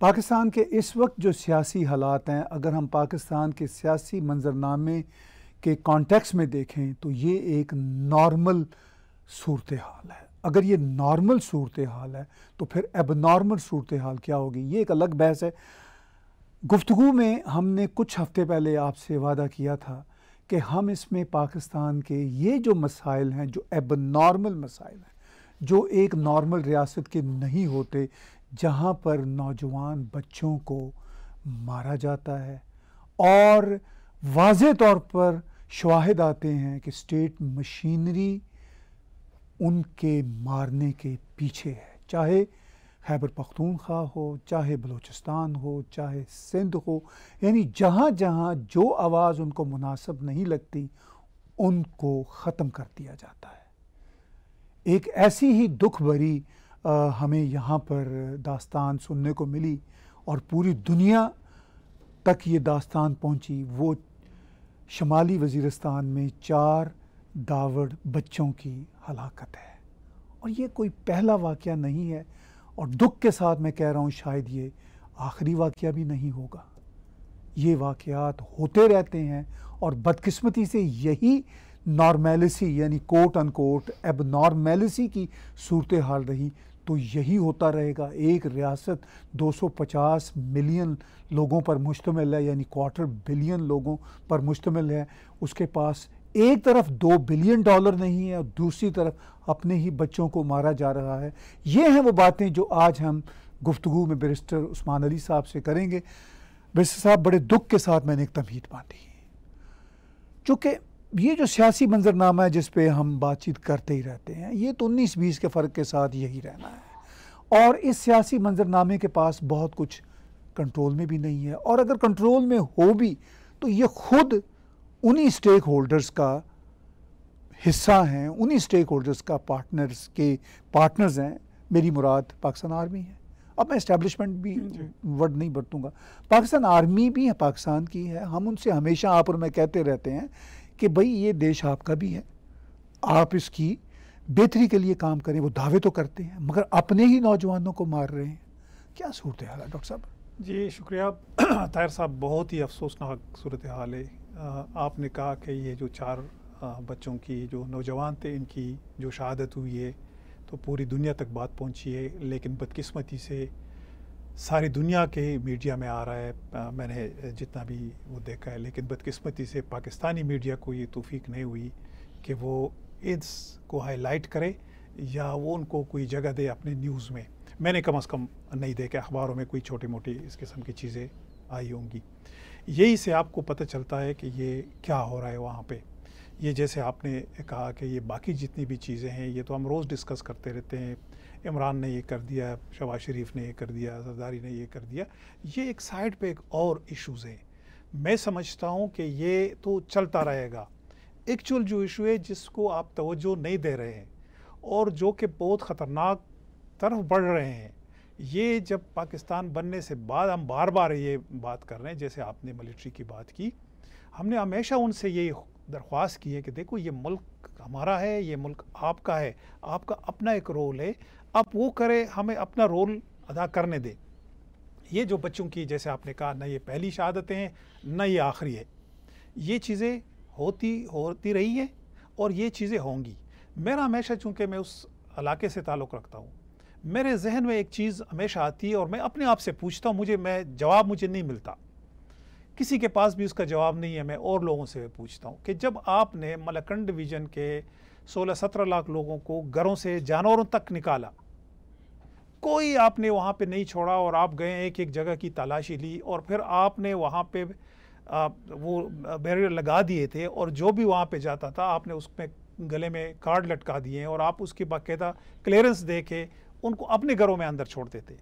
पाकिस्तान के इस वक्त जो सियासी हालात हैं अगर हम पाकिस्तान के सियासी मंजरनामे के कॉन्टेक्स्ट में देखें तो ये एक नॉर्मल सूरत हाल है अगर ये नॉर्मल सूरत हाल है तो फिर एबनॉर्मल सूरत हाल क्या होगी ये एक अलग बहस है गुफ्तु में हमने कुछ हफ़्ते पहले आपसे वादा किया था कि हम इसमें पाकिस्तान के ये जो मसाइल हैं जो एबनॉर्मल मसाइल हैं जो एक नॉर्मल रियासत के नहीं होते जहाँ पर नौजवान बच्चों को मारा जाता है और वाज तौर पर शवाहद आते हैं कि स्टेट मशीनरी उनके मारने के पीछे है चाहे खैबर पख्तूनख्वा हो चाहे बलूचिस्तान हो चाहे सिंध हो यानी जहाँ जहाँ जो आवाज़ उनको मुनासब नहीं लगती उनको ख़त्म कर दिया जाता है एक ऐसी ही दुख भरी आ, हमें यहाँ पर दास्तान सुनने को मिली और पूरी दुनिया तक ये दास्तान पहुँची वो शमाली वजीरस्तान में चार दावड़ बच्चों की हलाकत है और ये कोई पहला वाक़ नहीं है और दुख के साथ मैं कह रहा हूँ शायद ये आखिरी वाक़ भी नहीं होगा ये वाक़ होते रहते हैं और बदकिस्मती से यही नॉर्मेलिसी यानी कोट अन एब नॉर्मेलिसी की सूरत हाल रही तो यही होता रहेगा एक रियासत 250 मिलियन लोगों पर मुश्तमिल है यानी क्वार्टर बिलियन लोगों पर मुश्तमिल है उसके पास एक तरफ दो बिलियन डॉलर नहीं है और दूसरी तरफ अपने ही बच्चों को मारा जा रहा है ये हैं वो बातें जो आज हम गुफ्तु में बैरिस्टर उस्मान अली साहब से करेंगे बैरिस्टर साहब बड़े दुख के साथ मैंने एक तमहीद बांधी चूँकि ये जो सियासी मंजरनामा है जिस पे हम बातचीत करते ही रहते हैं ये तो उन्नीस बीस के फ़र्क के साथ यही रहना है और इस सियासी मंजरनामे के पास बहुत कुछ कंट्रोल में भी नहीं है और अगर कंट्रोल में हो भी तो ये खुद उन्हीं स्टेक होल्डर्स का हिस्सा हैं उन्हीं स्टेक होल्डर्स का पार्टनर्स के पार्टनर्स हैं मेरी मुराद पाकिस्तान आर्मी है अब मैं इस्टेब्लिशमेंट भी वर्ड नहीं बरतूँगा पाकिस्तान आर्मी भी है पाकिस्तान की है हम उनसे हमेशा आप और मैं कहते रहते हैं कि भाई ये देश आपका भी है आप इसकी बेहतरी के लिए काम करें वो दावे तो करते हैं मगर अपने ही नौजवानों को मार रहे हैं क्या सूरत हाल है डॉक्टर साहब जी शुक्रिया ताहिर साहब बहुत ही अफसोसनाक सूरत हाल है आपने कहा कि ये जो चार बच्चों की जो नौजवान थे इनकी जो शहादत हुई है तो पूरी दुनिया तक बात पहुंची है लेकिन बदकिस्मती से सारी दुनिया के मीडिया में आ रहा है मैंने जितना भी वो देखा है लेकिन बदकिस्मती से पाकिस्तानी मीडिया को ये तोफ़ीक नहीं हुई कि वो को हाईलाइट करे या वो उनको कोई जगह दे अपने न्यूज़ में मैंने कम अज़ कम नहीं देखा अखबारों में कोई छोटी मोटी इस किस्म की चीज़ें आई होंगी यही से आपको पता चलता है कि ये क्या हो रहा है वहाँ पे ये जैसे आपने कहा कि ये बाकी जितनी भी चीज़ें हैं ये तो हम रोज़ डिस्कस करते रहते हैं इमरान ने ये कर दिया शबाज शरीफ ने ये कर दिया सरदारी ने ये कर दिया ये एक साइड पे एक और इश्यूज़ हैं मैं समझता हूँ कि ये तो चलता रहेगा एक्चुअल जो इशू है जिसको आप तोज्जो नहीं दे रहे हैं और जो कि बहुत ख़तरनाक तरफ बढ़ रहे हैं ये जब पाकिस्तान बनने से बाद हम बार बार ये बात कर रहे हैं जैसे आपने मिलिट्री की बात की हमने हमेशा उनसे ये दरख्वास्त की है कि देखो ये मुल्क हमारा है ये मुल्क आपका है आपका अपना एक रोल है आप वो करें हमें अपना रोल अदा करने दें ये जो बच्चों की जैसे आपने कहा ना ये पहली शहादतें हैं ना ये आखिरी है ये चीज़ें होती होती रही हैं और ये चीज़ें होंगी मेरा हमेशा चूँकि मैं उस इलाके से ताल्लुक़ रखता हूँ मेरे जहन में एक चीज़ हमेशा आती है और मैं अपने आप से पूछता हूँ मुझे मैं जवाब मुझे नहीं मिलता किसी के पास भी उसका जवाब नहीं है मैं और लोगों से पूछता हूँ कि जब आपने मलकंड डिवीज़न के 16-17 लाख लोगों को घरों से जानवरों तक निकाला कोई आपने वहाँ पे नहीं छोड़ा और आप गए एक एक जगह की तलाशी ली और फिर आपने वहाँ पे आप वो बैरियर लगा दिए थे और जो भी वहाँ पे जाता था आपने उसमें गले में कार्ड लटका दिए और आप उसकी बाकायदा क्लियरेंस दे के उनको अपने घरों में अंदर छोड़ देते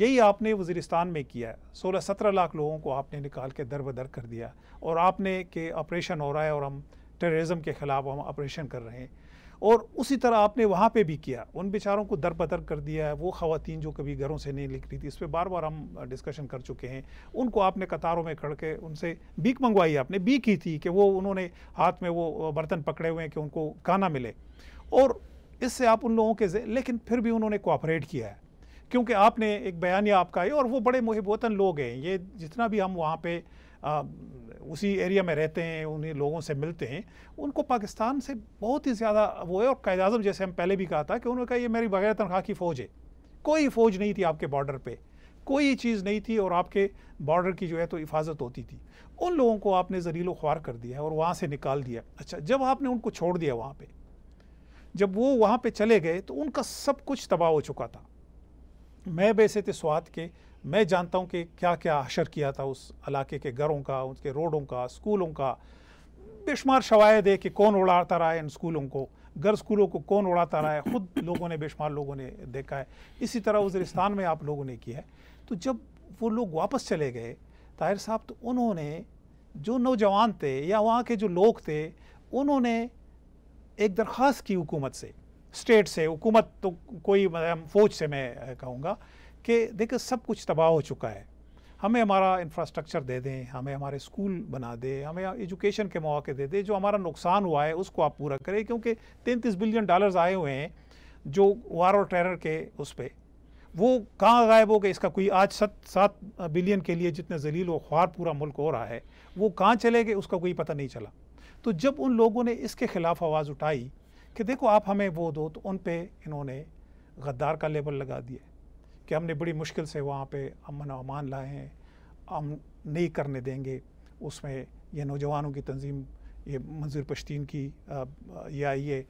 यही आपने वजीरिस्तान में किया है सोलह सत्रह लाख लोगों को आपने निकाल के दर बदर कर दिया और आपने के ऑपरेशन हो रहा है और हम टेररिज्म के ख़िलाफ़ हम ऑपरेशन कर रहे हैं और उसी तरह आपने वहाँ पे भी किया उन बेचारों को दर बदर कर दिया है वो खातन जो कभी घरों से नहीं निकली थी इस पर बार बार हम डिस्कशन कर चुके हैं उनको आपने कतारों में खड़ के उनसे बीक मंगवाई आपने बीक ही थी कि वो उन्होंने हाथ में वो बर्तन पकड़े हुए हैं कि उनको खाना मिले और इससे आप उन लोगों के लेकिन फिर भी उन्होंने कोऑपरेट किया है क्योंकि आपने एक बयानिया आपका है और वो बड़े मुहिबोतन लोग हैं ये जितना भी हम वहाँ पे आ, उसी एरिया में रहते हैं उन्हें लोगों से मिलते हैं उनको पाकिस्तान से बहुत ही ज़्यादा वो है और कैद अजम जैसे हम पहले भी कहा था कि उन्होंने कहा ये मेरी बगैर तनख्वाह की फ़ौज है कोई फ़ौज नहीं थी आपके बॉर्डर पर कोई चीज़ नहीं थी और आपके बॉर्डर की जो है तो हिफाजत होती थी उन लोगों को आपने जरीलो ख्वार कर दिया और वहाँ से निकाल दिया अच्छा जब आपने उनको छोड़ दिया वहाँ पर जब वो वहाँ पे चले गए तो उनका सब कुछ तबाह हो चुका था मैं वैसे थे स्वाद के मैं जानता हूँ कि क्या क्या अशर किया था उस इलाके के घरों का उसके रोडों का स्कूलों का बेशुमार शवायद है कि कौन उड़ाता रहा है इन स्कूलों को घर स्कूलों को कौन उड़ाता रहा है ख़ुद लोगों ने बेशुमार लोगों ने देखा है इसी तरह उजरिस्तान में आप लोगों ने किया है तो जब वो लोग वापस चले गए ताहिर साहब तो उन्होंने जो नौजवान थे या वहाँ के जो लोग थे उन्होंने एक दरख्वास्त की हुकूमत से स्टेट से हुकूमत तो कोई फौज से मैं कहूँगा कि देखिए सब कुछ तबाह हो चुका है हमें हमारा इंफ्रास्ट्रक्चर दे दें हमें हमारे स्कूल बना दें हमें एजुकेशन के मौके दे दें जो हमारा नुकसान हुआ है उसको आप पूरा करें क्योंकि तैंतीस बिलियन डॉलर्स आए हुए हैं जो वार और टेरर के उस पर वो कहाँ गायब हो गए इसका कोई आज सत सात बिलियन के लिए जितने जलील व ख्वार पूरा मुल्क हो रहा है वो कहाँ चले गए उसका कोई पता नहीं चला तो जब उन लोगों ने इसके ख़िलाफ़ आवाज़ उठाई कि देखो आप हमें वो दो तो उन पे इन्होंने गद्दार का लेबल लगा दिया कि हमने बड़ी मुश्किल से वहाँ पे अमन अमान लाए हैं हम नहीं करने देंगे उसमें ये नौजवानों की तंजीम ये मंजूर पश्तीन की या ये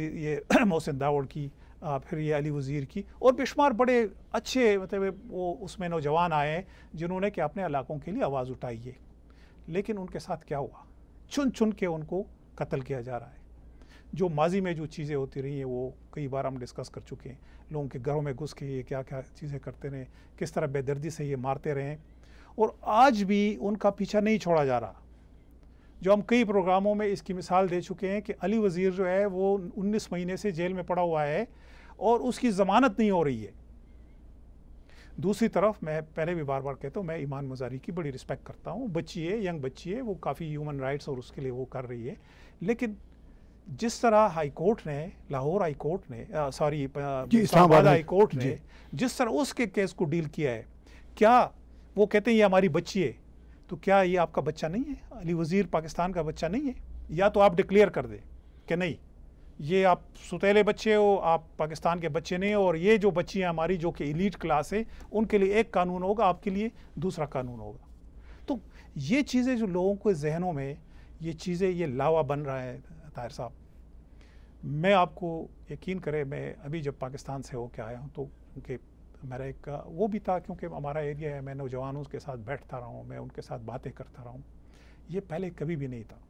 ये मोहसिन दावड़ की फिर ये अली वज़ीर की और बेशुमार बड़े अच्छे मतलब वो उसमें नौजवान आए हैं जिन्होंने कि अपने इलाकों के लिए आवाज़ उठाई है लेकिन उनके साथ क्या हुआ चुन चुन के उनको कत्ल किया जा रहा है जो माजी में जो चीज़ें होती रही हैं वो कई बार हम डिस्कस कर चुके हैं लोगों के घरों में घुस के ये क्या क्या चीज़ें करते रहे किस तरह बेदर्दी से ये मारते रहे और आज भी उनका पीछा नहीं छोड़ा जा रहा जो हम कई प्रोग्रामों में इसकी मिसाल दे चुके हैं कि अली वज़ीर जो है वो 19 महीने से जेल में पड़ा हुआ है और उसकी ज़मानत नहीं हो रही है दूसरी तरफ मैं पहले भी बार बार कहता हूँ मैं ईमान मजारी की बड़ी रिस्पेक्ट करता हूँ बच्ची है यंग बच्ची है वो काफ़ी ह्यूमन राइट्स और उसके लिए वो कर रही है लेकिन जिस तरह हाई कोर्ट ने लाहौर हाई कोर्ट ने सॉरी इस्लामाबाद हाई कोर्ट ने जिस तरह उसके केस को डील किया है क्या वो कहते हैं ये हमारी बच्ची है तो क्या ये आपका बच्चा नहीं है अली वज़ीर पाकिस्तान का बच्चा नहीं है या तो आप डिक्लेयर कर दें कि नहीं ये आप सुतेले बच्चे हो आप पाकिस्तान के बच्चे नहीं हो और ये जो बच्ची हैं हमारी जो कि इलीट क्लास है उनके लिए एक कानून होगा आपके लिए दूसरा कानून होगा तो ये चीज़ें जो लोगों के जहनों में ये चीज़ें ये लावा बन रहा है ताहिर साहब मैं आपको यकीन करें मैं अभी जब पाकिस्तान से होके आया हूँ तो उनके मेरा एक वो भी था क्योंकि हमारा एरिया है मैं नौजवानों के साथ बैठता रहा हूँ मैं उनके साथ बातें करता रहा हूँ ये पहले कभी भी नहीं था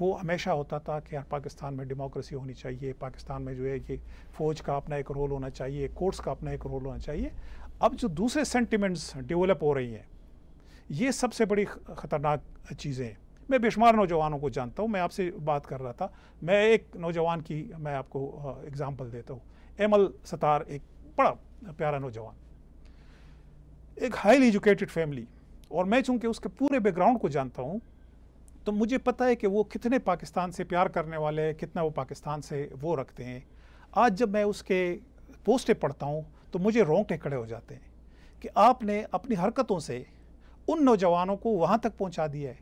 वो हमेशा होता था कि यार पाकिस्तान में डेमोक्रेसी होनी चाहिए पाकिस्तान में जो है ये फ़ौज का अपना एक रोल होना चाहिए कोर्ट्स का अपना एक रोल होना चाहिए अब जो दूसरे सेंटिमेंट्स डेवलप हो रही हैं ये सबसे बड़ी ख़तरनाक चीज़ें हैं मैं बेशुमार नौजवानों को जानता हूँ मैं आपसे बात कर रहा था मैं एक नौजवान की मैं आपको एग्ज़ाम्पल देता हूँ एमल सतार एक बड़ा प्यारा नौजवान एक हाईली एजुकेटेड फैमिली और मैं चूँकि उसके पूरे बैकग्राउंड को जानता हूँ तो मुझे पता है कि वो कितने पाकिस्तान से प्यार करने वाले हैं कितना वो पाकिस्तान से वो रखते हैं आज जब मैं उसके पोस्टें पढ़ता हूँ तो मुझे रोंगटे खड़े हो जाते हैं कि आपने अपनी हरकतों से उन नौजवानों को वहाँ तक पहुँचा दिया है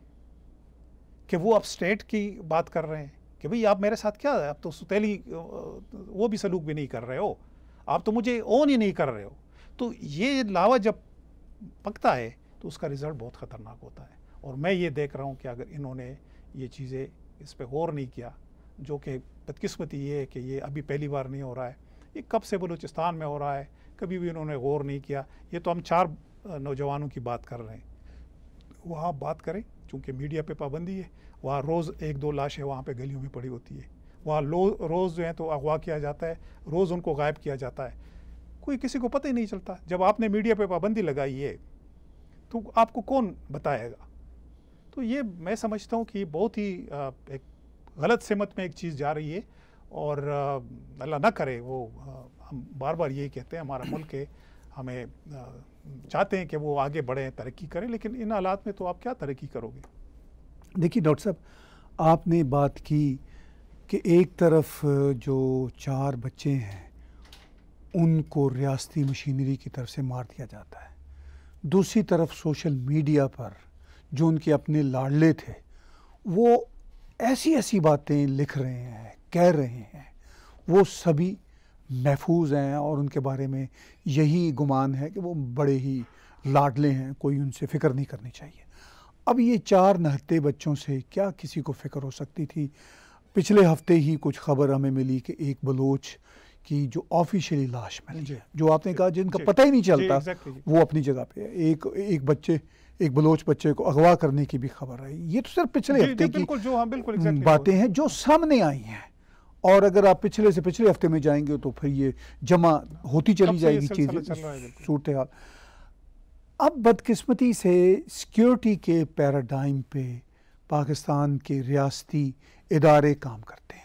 कि वो अब स्टेट की बात कर रहे हैं कि भाई आप मेरे साथ क्या है आप तो सुतीली वो भी सलूक भी नहीं कर रहे हो आप तो मुझे ओन ही नहीं कर रहे हो तो ये लावा जब पकता है तो उसका रिज़ल्ट बहुत ख़तरनाक होता है और मैं ये देख रहा हूँ कि अगर इन्होंने ये चीज़ें इस पर गौर नहीं किया जो कि बदकस्मती ये है कि ये अभी पहली बार नहीं हो रहा है ये कब से बलूचिस्तान में हो रहा है कभी भी इन्होंने गौर नहीं किया ये तो हम चार नौजवानों की बात कर रहे हैं वहाँ बात करें चूँकि मीडिया पर पाबंदी है वहाँ रोज़ एक दो लाशें वहाँ पर गलियों में पड़ी होती है वहाँ रोज़ जो है तो अगवा किया जाता है रोज़ उनको गायब किया जाता है कोई किसी को पता ही नहीं चलता जब आपने मीडिया पे पाबंदी लगाई है तो आपको कौन बताएगा तो ये मैं समझता हूँ कि बहुत ही एक गलत सेमत में एक चीज़ जा रही है और अल्लाह ना करे वो हम बार बार यही कहते हैं हमारा मुल्क है हमें चाहते हैं कि वो आगे बढ़ें तरक्की करें लेकिन इन हालात में तो आप क्या तरक्की करोगे देखिए डॉक्टर साहब आपने बात की कि एक तरफ जो चार बच्चे हैं उनको रियासती मशीनरी की तरफ से मार दिया जाता है दूसरी तरफ सोशल मीडिया पर जो उनके अपने लाडले थे वो ऐसी ऐसी बातें लिख रहे हैं कह रहे हैं वो सभी महफूज हैं और उनके बारे में यही गुमान है कि वो बड़े ही लाडले हैं कोई उनसे फ़िक्र नहीं करनी चाहिए अब ये चार नहते बच्चों से क्या किसी को फ़िक्र हो सकती थी पिछले हफ्ते ही कुछ खबर हमें मिली कि एक बलोच की जो ऑफिशियली लाश मिली जो आपने कहा जिनका पता ही नहीं चलता वो अपनी जगह पे है एक एक बच्चे एक बलोच बच्चे को अगवा करने की भी खबर आई ये तो सिर्फ पिछले हफ्ते की जो हाँ, बिल्कुल हम्म, बातें हैं जो सामने आई हैं और अगर आप पिछले से पिछले हफ्ते में जाएंगे तो फिर ये जमा होती चली जाएगी चीज़ें सूरत हाल अब बदकिस्मती से सिक्योरिटी के पैराडाइम पे पाकिस्तान के रियाती इदारे काम करते हैं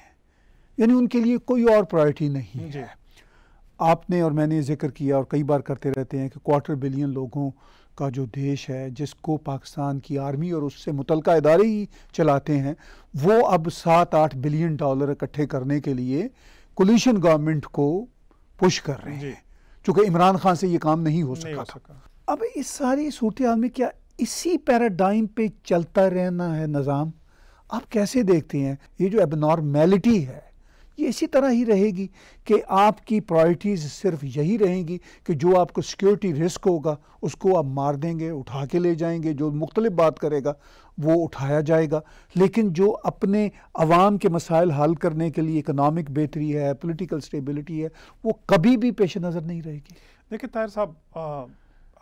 यानी उनके लिए कोई और प्रायरिटी नहीं है आपने और मैंने जिक्र किया और कई बार करते रहते हैं कि क्वार्टर बिलियन लोगों का जो देश है जिसको पाकिस्तान की आर्मी और उससे मुतल इदारे ही चलाते हैं वो अब सात आठ बिलियन डॉलर इकट्ठे करने के लिए कोलिशन गवर्नमेंट को पुश कर रहे हैं चूंकि इमरान खान से ये काम नहीं हो सका, हो सका। था अब इस सारी सूरत हाल में क्या इसी पैराडाइम पे चलता रहना है निज़ाम आप कैसे देखते हैं ये जो एबनॉर्मेलिटी है ये इसी तरह ही रहेगी कि आपकी प्रायोरिटीज़ सिर्फ यही रहेंगी कि जो आपको सिक्योरिटी रिस्क होगा उसको आप मार देंगे उठा के ले जाएंगे जो मुख्तलिफ बात करेगा वो उठाया जाएगा लेकिन जो अपने आवाम के मसाइल हल करने के लिए इकनॉमिक बेहतरी है पोलिटिकल स्टेबिलिटी है वो कभी भी पेश नज़र नहीं रहेगी देखिए ताहिर साहब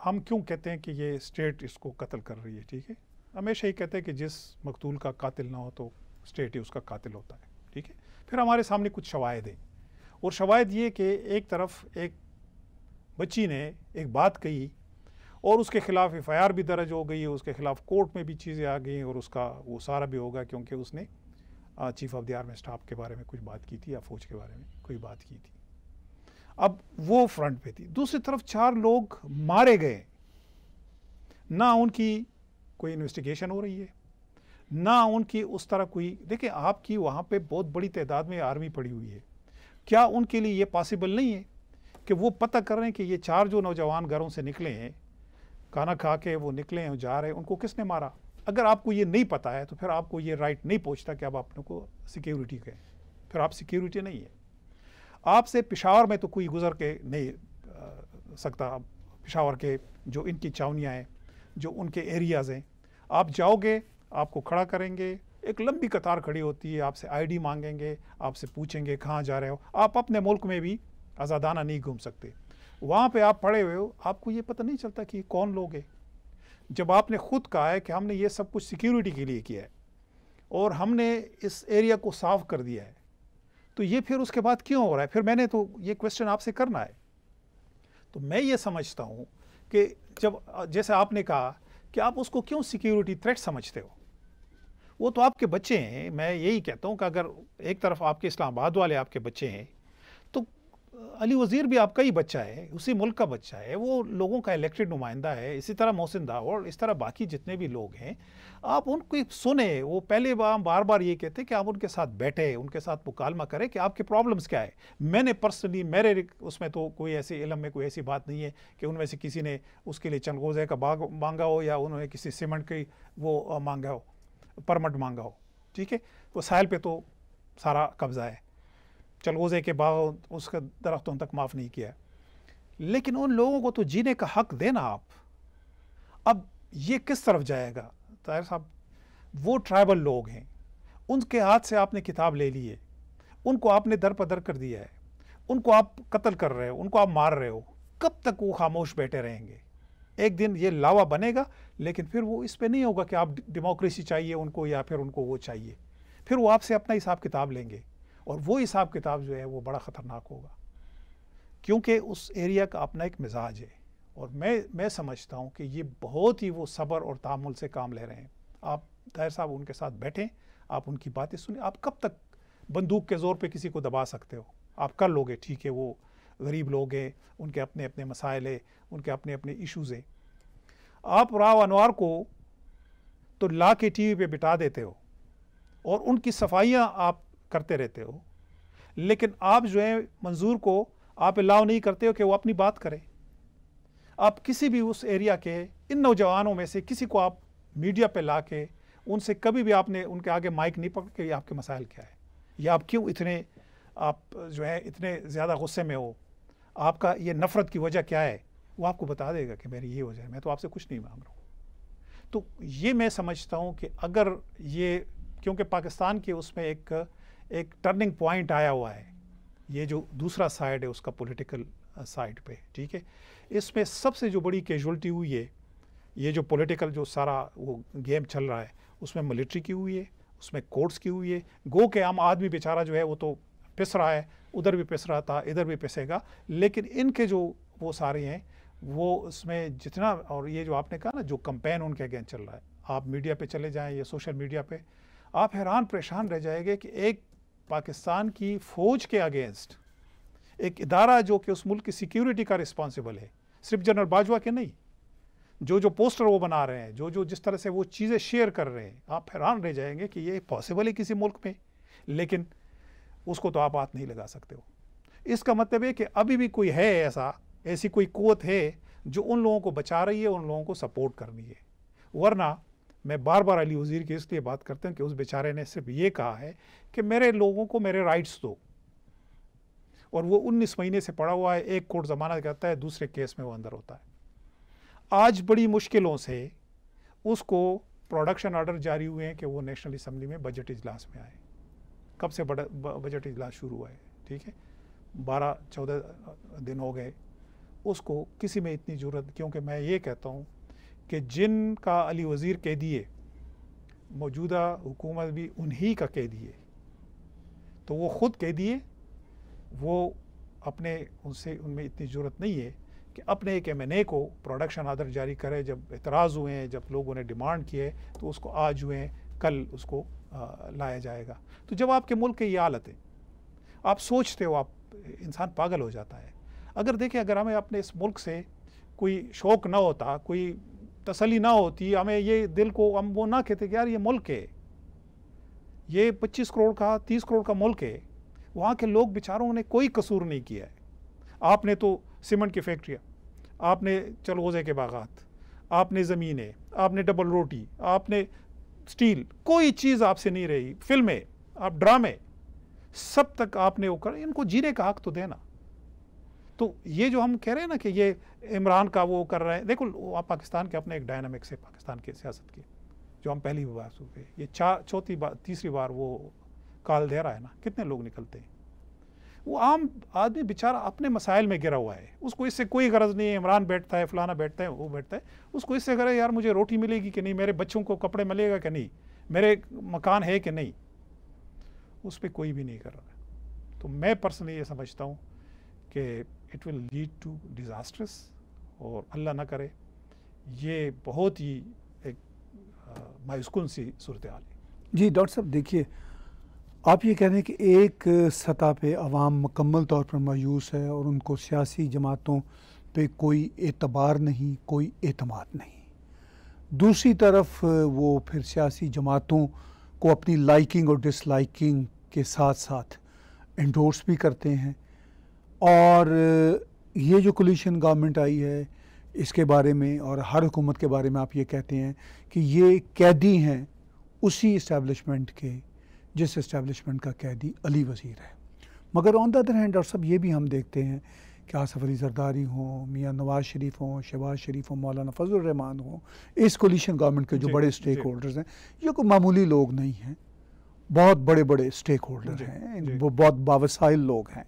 हम क्यों कहते हैं कि ये स्टेट इसको कत्ल कर रही है ठीक है हमेशा ही कहते हैं कि जिस मकतूल का कातिल ना हो तो स्टेट ही उसका कातिल होता है ठीक है फिर हमारे सामने कुछ शवायद हैं और शवायद ये कि एक तरफ एक बच्ची ने एक बात कही और उसके ख़िलाफ़ एफ आई आर भी दर्ज हो गई है उसके ख़िलाफ़ कोर्ट में भी चीज़ें आ गई और उसका वो सारा भी होगा क्योंकि उसने chief of the army staff के बारे में कुछ बात की थी या फौज के बारे में कोई बात की थी अब वो फ्रंट पे थी दूसरी तरफ चार लोग मारे गए ना उनकी कोई इन्वेस्टिगेशन हो रही है ना उनकी उस तरह कोई देखिए आपकी वहाँ पे बहुत बड़ी तादाद में आर्मी पड़ी हुई है क्या उनके लिए ये पॉसिबल नहीं है कि वो पता कर रहे हैं कि ये चार जो नौजवान घरों से निकले हैं खाना खा के वो निकले हैं जा रहे हैं उनको किसने मारा अगर आपको ये नहीं पता है तो फिर आपको ये राइट नहीं पहुँचता कि आप अपने को सिक्योरिटी कहें फिर आप सिक्योरिटी नहीं है आपसे पिशावर में तो कोई गुजर के नहीं आ, सकता पिशावर के जो इनकी चावनियाँ हैं जो उनके एरियाज़ हैं आप जाओगे आपको खड़ा करेंगे एक लंबी कतार खड़ी होती है आपसे आईडी मांगेंगे आपसे पूछेंगे कहाँ जा रहे हो आप अपने मुल्क में भी आज़ादाना नहीं घूम सकते वहाँ पे आप पड़े हुए हो आपको ये पता नहीं चलता कि कौन लोग हैं जब आपने खुद कहा है कि हमने ये सब कुछ सिक्योरिटी के लिए किया है और हमने इस एरिया को साफ कर दिया है तो ये फिर उसके बाद क्यों हो रहा है फिर मैंने तो ये क्वेश्चन आपसे करना है तो मैं ये समझता हूँ कि जब जैसे आपने कहा कि आप उसको क्यों सिक्योरिटी थ्रेट समझते हो वो तो आपके बच्चे हैं मैं यही कहता हूँ कि अगर एक तरफ आपके इस्लामाबाद वाले आपके बच्चे हैं तो अली वज़ीर भी आपका ही बच्चा है उसी मुल्क का बच्चा है वो लोगों का इलेक्टेड नुमाइंदा है इसी तरह मोहसिन दावर इस तरह बाकी जितने भी लोग हैं आप उनको सुने वो पहले बार बार बार ये कहते हैं कि आप उनके साथ बैठे उनके साथ मुकालमा करें कि आपके प्रॉब्लम्स क्या है मैंने पर्सनली मेरे उसमें तो कोई ऐसे इलम में कोई ऐसी बात नहीं है कि उनमें से किसी ने उसके लिए चंगोज़े का बाग मांगा हो या उन्होंने किसी सीमेंट की वो मांगा हो परमट मांगा हो ठीक है तो साहल पे तो सारा कब्ज़ा है चलगोज़े के बाद उसके दरख्तों तक माफ़ नहीं किया लेकिन उन लोगों को तो जीने का हक देना आप अब ये किस तरफ जाएगा ताहिर साहब वो ट्राइबल लोग हैं उनके हाथ से आपने किताब ले ली है उनको आपने दर पदर कर दिया है उनको आप कत्ल कर रहे हो उनको आप मार रहे हो कब तक वो खामोश बैठे रहेंगे एक दिन ये लावा बनेगा लेकिन फिर वो इस पर नहीं होगा कि आप डेमोक्रेसी चाहिए उनको या फिर उनको वो चाहिए फिर वो आपसे अपना हिसाब किताब लेंगे और वो हिसाब किताब जो है वो बड़ा ख़तरनाक होगा क्योंकि उस एरिया का अपना एक मिजाज है और मैं मैं समझता हूँ कि ये बहुत ही वो सब्र और तामुल से काम ले रहे हैं आप दायर साहब उनके साथ बैठें आप उनकी बातें सुने आप कब तक बंदूक के ज़ोर पे किसी को दबा सकते हो आप कर लोगे ठीक है वो गरीब लोग हैं उनके अपने अपने मसाइल है उनके अपने अपने इश्यूज़ हैं आप राव अनवर को तो ला के टी वी पर बिठा देते हो और उनकी सफाइयाँ आप करते रहते हो लेकिन आप जो है मंजूर को आप अलाव नहीं करते हो कि वो अपनी बात करें आप किसी भी उस एरिया के इन नौजवानों में से किसी को आप मीडिया पे ला के उनसे कभी भी आपने उनके आगे माइक नहीं पकड़ के आपके मसाइल क्या है या आप क्यों इतने आप जो है इतने ज़्यादा गुस्से में हो आपका ये नफ़रत की वजह क्या है वो आपको बता देगा कि मेरी ये वजह है मैं तो आपसे कुछ नहीं मांग रहा हूँ तो ये मैं समझता हूँ कि अगर ये क्योंकि पाकिस्तान के उसमें एक एक टर्निंग पॉइंट आया हुआ है ये जो दूसरा साइड है उसका पॉलिटिकल साइड पे ठीक है इसमें सबसे जो बड़ी कैजुअलिटी हुई है ये जो पॉलिटिकल जो सारा वो गेम चल रहा है उसमें मिलिट्री की हुई है उसमें कोर्ट्स की हुई है गो के आम आदमी बेचारा जो है वो तो पिस रहा है उधर भी पिस रहा था इधर भी पिसेगा लेकिन इनके जो वो सारे हैं वो उसमें जितना और ये जो आपने कहा ना जो कंपेन उनके अगेंस्ट चल रहा है आप मीडिया पे चले जाएं या सोशल मीडिया पे आप हैरान परेशान रह जाएंगे कि एक पाकिस्तान की फ़ौज के अगेंस्ट एक इदारा जो कि उस मुल्क की सिक्योरिटी का रिस्पॉन्सिबल है सिर्फ जनरल बाजवा के नहीं जो जो पोस्टर वो बना रहे हैं जो जो जिस तरह से वो चीज़ें शेयर कर रहे हैं आप हैरान रह जाएंगे कि ये पॉसिबल है किसी मुल्क में लेकिन उसको तो आप हाथ नहीं लगा सकते हो इसका मतलब है कि अभी भी कोई है ऐसा ऐसी कोई कोत है जो उन लोगों को बचा रही है उन लोगों को सपोर्ट कर रही है वरना मैं बार बार अली वज़ीर की इसलिए बात करता हूँ कि उस बेचारे ने सिर्फ ये कहा है कि मेरे लोगों को मेरे राइट्स दो और वो 19 महीने से पड़ा हुआ है एक कोर्ट जमानत करता है दूसरे केस में वो अंदर होता है आज बड़ी मुश्किलों से उसको प्रोडक्शन ऑर्डर जारी हुए हैं कि वो नेशनल असम्बली में बजट इजलास में आए कब से बजट इजलास शुरू हुआ है ठीक है बारह चौदह दिन हो गए उसको किसी में इतनी ज़रूरत क्योंकि मैं ये कहता हूँ कि जिन का अली वज़ीर कह दिए मौजूदा हुकूमत भी उन्हीं का कह दिए तो वो ख़ुद कह दिए वो अपने उनसे उनमें इतनी ज़रूरत नहीं है कि अपने एक एम एन ए को प्रोडक्शन आदर जारी करे जब एतराज़ हुए हैं जब लोगों ने डिमांड किए तो उसको आज हुए हैं कल उसको लाया जाएगा तो जब आपके मुल्क की ये हालत है आप सोचते हो आप इंसान पागल हो जाता है अगर देखें अगर हमें अपने इस मुल्क से कोई शौक ना होता कोई तसली ना होती हमें ये दिल को हम वो ना कहते कि यार ये मुल्क है ये 25 करोड़ का 30 करोड़ का मुल्क है वहाँ के लोग बेचारों ने कोई कसूर नहीं किया है आपने तो सीमेंट की फैक्ट्रियाँ आपने चलगोजे के बागात आपने ज़मीनें आपने डबल रोटी आपने स्टील कोई चीज़ आपसे नहीं रही फिल्में आप ड्रामे सब तक आपने वो कर इनको जीने का हक तो देना तो ये जो हम कह रहे हैं ना कि ये इमरान का वो कर रहे हैं देखो आप पाकिस्तान के अपने एक डायनामिक्स है पाकिस्तान के सियासत के जो हम पहली बार सुन ये चार चौथी बार तीसरी बार वो काल दे रहा है ना कितने लोग निकलते हैं वो आम आदमी बेचारा अपने मसाइल में गिरा हुआ है उसको इससे कोई गरज नहीं है इमरान बैठता है फलाना बैठता है वो बैठता है उसको इससे गरज यार मुझे रोटी मिलेगी कि नहीं मेरे बच्चों को कपड़े मिलेगा कि नहीं मेरे मकान है कि नहीं उस पर कोई भी नहीं कर रहा तो मैं पर्सनली ये समझता हूँ कि it will lead to disasters और अल्लाह ना करे ये बहुत ही एक मायूसकुन सी सूरत हाल है जी डॉक्टर साहब देखिए आप ये कह रहे हैं कि एक सतह पे आवाम मुकम्मल तौर पर मायूस है और उनको सियासी जमातों पे कोई एतबार नहीं कोई अतमाद नहीं दूसरी तरफ वो फिर सियासी जमातों को अपनी लाइकिंग और डिसलाइकिंग के साथ साथ इंडोर्स भी करते हैं और ये जो कोलिशन गवर्नमेंट आई है इसके बारे में और हर हुकूमत के बारे में आप ये कहते हैं कि ये कैदी हैं उसी इस्टेबलिशमेंट के जिस इस्टेबलिशमेंट का कैदी अली वज़ीर है मगर on the other hand doctor साहब ये भी हम देखते हैं कि आसफ़ अली जरदारी हों मियाँ नवाज़ शरीफ हों शहबाज शरीफ हों मौलाना फजलरहमान हों इस कोलिशन गवर्नमेंट के जो बड़े स्टेक होल्डर्स हैं ये कोई मामूली लोग नहीं हैं बहुत बड़े बड़े स्टेक होल्डर हैं वो बहुत बावसाइल लोग हैं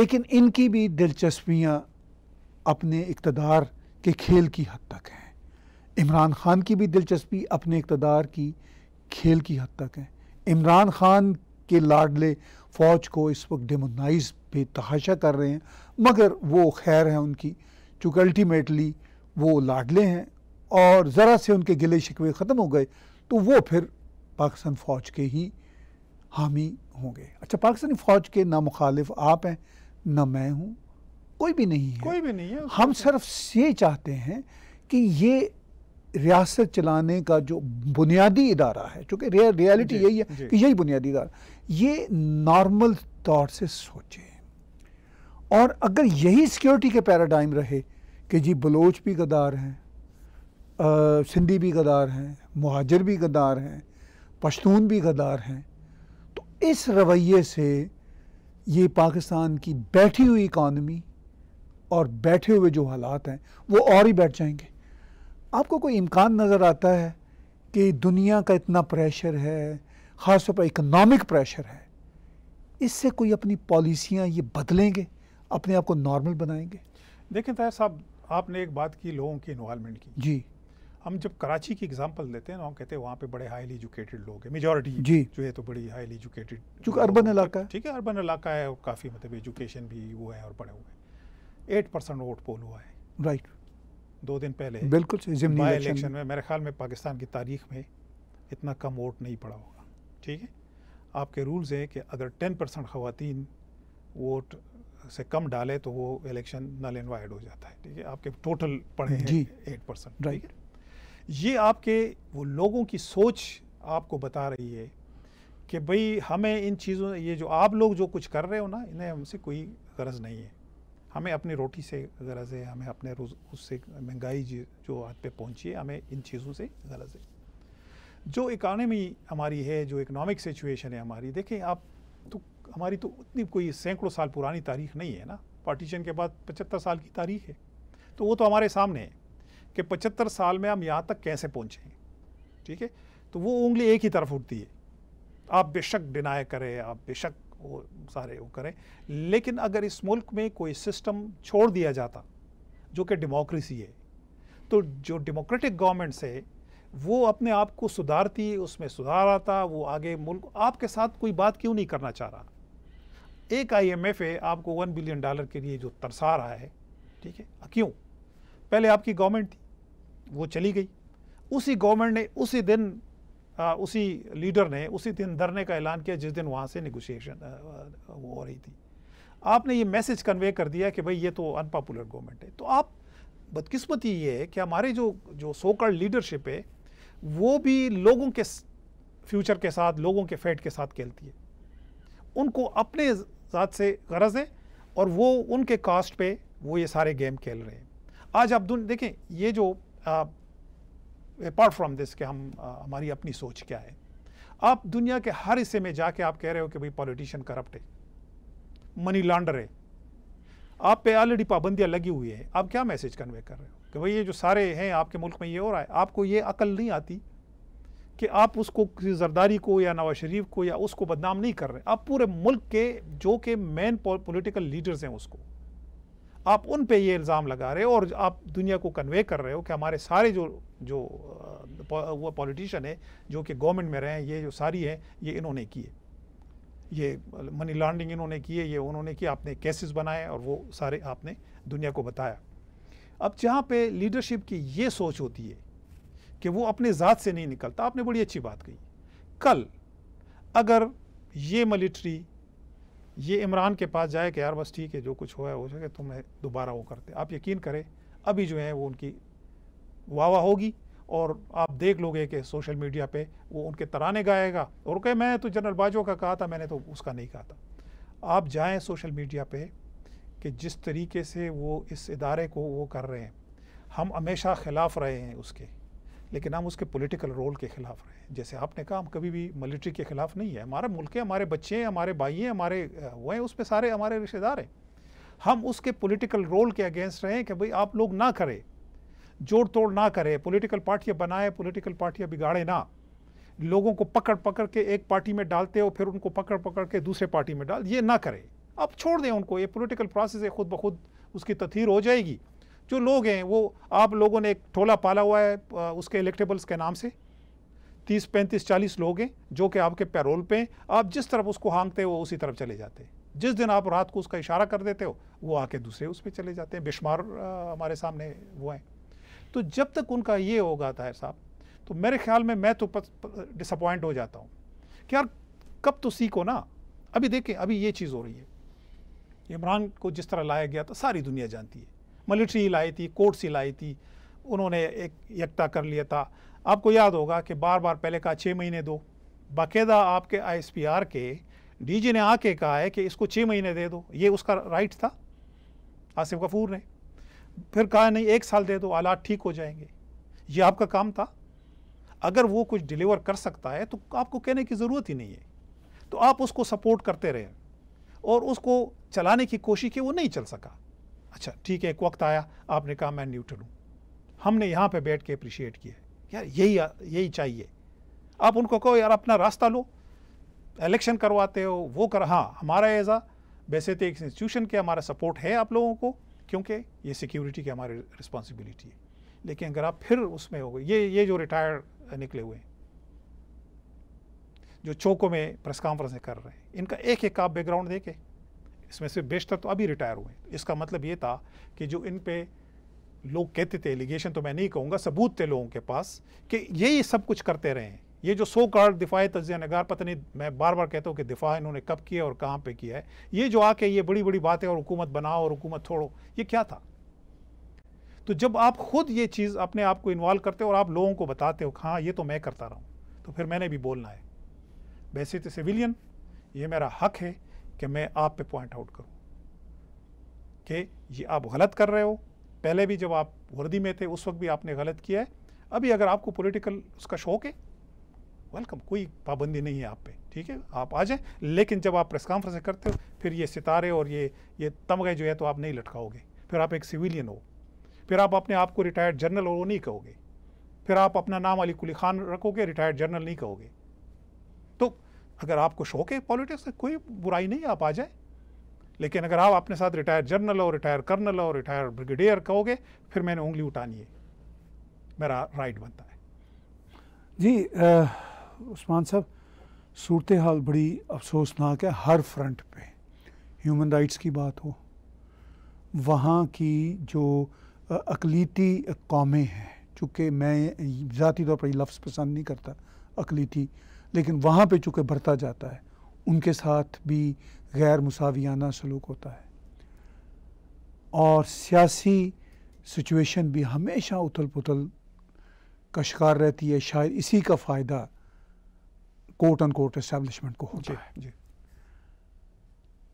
लेकिन इनकी भी दिलचस्पियाँ अपने इकतदार के खेल की हद तक हैं इमरान खान की भी दिलचस्पी अपने इकतदार की खेल की हद तक है इमरान खान के लाडले फ़ौज को इस वक्त डिमोनाइज बेतहाशा कर रहे हैं मगर वो खैर है उनकी चूँकि अल्टीमेटली वो लाडले हैं और ज़रा से उनके गिले शिकवे ख़त्म हो गए तो वो फिर पाकिस्तान फ़ौज के ही हामी होंगे अच्छा पाकिस्तानी फ़ौज के ना मुखालिफ आप हैं ना मैं हूँ कोई भी नहीं है कोई भी नहीं है हम सिर्फ ये चाहते हैं कि ये रियासत चलाने का जो बुनियादी इदारा है चूँकि रिया, रियलिटी यही है कि यही बुनियादी इदारा ये नॉर्मल तौर से सोचे और अगर यही सिक्योरिटी के पैराडाइम रहे कि जी बलोच भी गदार हैं सिंधी भी गदार हैं महाजर भी गदार हैं पश्तून भी गदार हैं तो इस रवैये से ये पाकिस्तान की बैठी हुई इकानमी और बैठे हुए जो हालात हैं वो और ही बैठ जाएंगे आपको कोई इम्कान नज़र आता है कि दुनिया का इतना प्रेशर है ख़ासतौर पर इकनॉमिक प्रेशर है इससे कोई अपनी पॉलिसियाँ ये बदलेंगे अपने आप को नॉर्मल बनाएंगे देखें तहर साहब आपने एक बात की लोगों की इन्वालमेंट की जी हम जब कराची की एग्जांपल लेते हैं ना हम कहते हैं वहाँ पे बड़े हाईली एजुकेटेड लोग हैं मेजोरिटी जी जो है तो बड़ी हाईली एजुकेटेड चूँकि अर्बन इलाका है ठीक है अर्बन इलाका है और काफ़ी मतलब एजुकेशन भी वो है और बड़े हुए हैं एट परसेंट वोट पोल हुआ है राइट right. दो दिन पहले बिल्कुल बाई इलेक्शन में मेरे ख्याल में पाकिस्तान की तारीख में इतना कम वोट नहीं पड़ा होगा ठीक है आपके रूल्स हैं कि अगर टेन परसेंट खुवान वोट से कम डाले तो वो इलेक्शन नल इन्वाइड हो जाता है ठीक है आपके टोटल पड़े हैं एट परसेंट ठीक है ये आपके वो लोगों की सोच आपको बता रही है कि भाई हमें इन चीज़ों ये जो आप लोग जो कुछ कर रहे हो ना इन्हें हमसे कोई गरज नहीं है हमें अपनी रोटी से गरज है हमें अपने रोज उससे महंगाई जो हाथ पे पहुंची है हमें इन चीज़ों से गरज है जो इकानमी हमारी है जो इकनॉमिक सिचुएशन है हमारी देखें आप तो हमारी तो उतनी कोई सैकड़ों साल पुरानी तारीख नहीं है ना पार्टीशन के बाद पचहत्तर साल की तारीख है तो वो तो हमारे सामने है कि पचहत्तर साल में हम यहाँ तक कैसे पहुँचें ठीक है तो वो उंगली एक ही तरफ उठती है आप बेशक डिनाई करें आप बेशक वो सारे वो करें लेकिन अगर इस मुल्क में कोई सिस्टम छोड़ दिया जाता जो कि डेमोक्रेसी है तो जो डेमोक्रेटिक गवर्नमेंट है वो अपने आप को सुधारती उसमें सुधार आता वो आगे मुल्क आपके साथ कोई बात क्यों नहीं करना चाह रहा एक आईएमएफ है आपको वन बिलियन डॉलर के लिए जो तरसा रहा है ठीक है क्यों पहले आपकी गवर्नमेंट थी वो चली गई उसी गवर्नमेंट ने उसी दिन आ, उसी लीडर ने उसी दिन धरने का ऐलान किया जिस दिन वहाँ से निगोशिएशन हो रही थी आपने ये मैसेज कन्वे कर दिया कि भाई ये तो अनपॉपुलर गवर्नमेंट है तो आप बदकिस्मती ये है कि हमारे जो जो सोकर लीडरशिप है वो भी लोगों के फ्यूचर के साथ लोगों के फेट के साथ खेलती है उनको अपने ज़ात से गरज है और वो उनके कास्ट पे वो ये सारे गेम खेल रहे हैं आज आप देखें ये जो अपार्ट फ्रॉम दिस कि हम आ, हमारी अपनी सोच क्या है आप दुनिया के हर हिस्से में जाके आप कह रहे हो कि भाई पॉलिटिशियन करप्ट है मनी लॉन्डर है आप पे ऑलरेडी पाबंदियाँ लगी हुई है आप क्या मैसेज कन्वे कर रहे हो कि भाई ये जो सारे हैं आपके मुल्क में ये हो रहा है आपको ये अकल नहीं आती कि आप उसको किसी जरदारी को या नवाज शरीफ को या उसको बदनाम नहीं कर रहे आप पूरे मुल्क के जो कि मेन पॉलिटिकल लीडर्स हैं उसको आप उन पे ये इल्ज़ाम लगा रहे हो और आप दुनिया को कन्वे कर रहे हो कि हमारे सारे जो जो वो पॉलिटिशियन है जो कि गवर्नमेंट में रहे हैं ये जो सारी हैं ये इन्होंने किए ये मनी लॉन्ड्रिंग इन्होंने किए ये उन्होंने किए आपने केसेस बनाए और वो सारे आपने दुनिया को बताया अब जहाँ पे लीडरशिप की ये सोच होती है कि वो अपने ज़ात से नहीं निकलता आपने बड़ी अच्छी बात कही कल अगर ये मिलिट्री ये इमरान के पास जाए कि यार बस ठीक है जो कुछ हुआ है हो सके तुम्हें दोबारा वो करते आप यकीन करें अभी जो है वो उनकी वाह होगी और आप देख लोगे कि सोशल मीडिया पे वो उनके तराने गाएगा और कहे मैं तो जनरल बाजवा का कहा था मैंने तो उसका नहीं कहा था आप जाएं सोशल मीडिया पे कि जिस तरीके से वो इस इदारे को वो कर रहे हैं हम हमेशा खिलाफ रहे हैं उसके लेकिन हम उसके पॉलिटिकल रोल के खिलाफ रहे जैसे आपने कहा हम कभी भी मिलिट्री के खिलाफ नहीं है हमारा मुल्क है हमारे बच्चे हैं हमारे भाई हैं हमारे वो हैं उस पर सारे हमारे रिश्तेदार हैं हम उसके पॉलिटिकल रोल के अगेंस्ट रहे हैं कि भाई आप लोग ना करें जोड़ तोड़ ना करें पॉलिटिकल पार्टियाँ बनाए पॉलिटिकल पार्टियाँ बिगाड़े ना लोगों को पकड़ पकड़ के एक पार्टी में डालते हो फिर उनको पकड़ पकड़ के दूसरे पार्टी में डाल ये ना करें आप छोड़ दें उनको ये पॉलिटिकल प्रोसेस है खुद ब खुद उसकी तथीर हो जाएगी जो लोग हैं वो आप लोगों ने एक टोला पाला हुआ है उसके इलेक्टेबल्स के नाम से तीस पैंतीस चालीस लोग हैं जो कि आपके पैरोल पे हैं आप जिस तरफ उसको हांगते हो उसी तरफ चले जाते हैं जिस दिन आप रात को उसका इशारा कर देते हो वो आके दूसरे उस पर चले जाते हैं बेशुमार हमारे सामने वो हैं तो जब तक उनका ये होगा ताहिर साहब तो मेरे ख्याल में मैं तो डिसअपॉइंट हो जाता हूँ कि यार कब तो सीखो ना अभी देखें अभी ये चीज़ हो रही है इमरान को जिस तरह लाया गया था सारी दुनिया जानती है मिलिट्री लाई थी कोर्ट से लाई थी उन्होंने एक यकता कर लिया था आपको याद होगा कि बार बार पहले कहा छः महीने दो बाकायदा आपके आईएसपीआर के डीजी ने आके कहा है कि इसको छः महीने दे दो ये उसका राइट था आसिफ गफूर ने फिर कहा नहीं एक साल दे दो आलात ठीक हो जाएंगे ये आपका काम था अगर वो कुछ डिलीवर कर सकता है तो आपको कहने की ज़रूरत ही नहीं है तो आप उसको सपोर्ट करते रहे और उसको चलाने की कोशिश की वो नहीं चल सका अच्छा ठीक है एक वक्त आया आपने कहा मैं न्यूट्रल हूँ हमने यहाँ पे बैठ के अप्रिशिएट किया यार यही यही चाहिए आप उनको कहो यार अपना रास्ता लो इलेक्शन करवाते हो वो कर हाँ हमारा एज आ तो एक इंस्टीट्यूशन के हमारा सपोर्ट है आप लोगों को क्योंकि ये सिक्योरिटी की हमारी रिस्पॉन्सिबिलिटी है लेकिन अगर आप फिर उसमें हो गए ये ये जो रिटायर निकले हुए हैं जो चौकों में प्रेस कॉन्फ्रेंसें कर रहे हैं इनका एक एक आप बैकग्राउंड देखें इसमें से बेशतर तो अभी रिटायर हुए इसका मतलब ये था कि जो इन पे लोग कहते थे एलिगेशन तो मैं नहीं कहूँगा सबूत थे लोगों के पास कि ये सब कुछ करते रहे हैं ये जो सो कार्ड दिफाए तजिया नगार पता नहीं मैं बार बार कहता हूँ कि दिफा इन्होंने कब किया और कहाँ पे किया है ये जो आके ये बड़ी बड़ी बातें और हुकूमत बनाओ और हुकूमत छोड़ो ये क्या था तो जब आप खुद ये चीज़ अपने आप को इन्वॉल्व करते हो और आप लोगों को बताते हो हाँ ये तो मैं करता रहा हूँ तो फिर मैंने भी बोलना है वैसे तो सिविलियन ये मेरा हक है कि मैं आप पे पॉइंट आउट करूं कि ये आप गलत कर रहे हो पहले भी जब आप वर्दी में थे उस वक्त भी आपने गलत किया है अभी अगर आपको पॉलिटिकल उसका शौक है वेलकम कोई पाबंदी नहीं है आप पे ठीक है आप आ जाए लेकिन जब आप प्रेस कॉन्फ्रेंस करते हो फिर ये सितारे और ये ये तमगे जो है तो आप नहीं लटकाओगे फिर आप एक सिविलियन हो फिर आप अपने आप को रिटायर्ड जनरल हो वो नहीं कहोगे फिर आप अपना नाम अली कुली खान रखोगे रिटायर्ड जनरल नहीं कहोगे अगर आपको शौक है पॉलिटिक्स में तो कोई बुराई नहीं आप आ जाए लेकिन अगर आप अपने साथ रिटायर जनरल और रिटायर कर्नल और रिटायर ब्रिगेडियर कहोगे फिर मैंने उंगली उठानी है मेरा राइट बनता है जी आ, उस्मान साहब सूरत हाल बड़ी अफसोसनाक है हर फ्रंट पे ह्यूमन राइट्स की बात हो वहाँ की जो अकलीती कौमें हैं चूँकि मैं ज़ाती तौर पर लफ्ज़ पसंद नहीं करता अकलीती लेकिन वहाँ पे चूँकि बढ़ता जाता है उनके साथ भी गैर मुसावियाना सलूक होता है और सियासी सिचुएशन भी हमेशा उथल पुथल का शिकार रहती है शायद इसी का फ़ायदा कोर्ट एंड कोर्ट इस्टेबलिशमेंट को होता जी, है जी।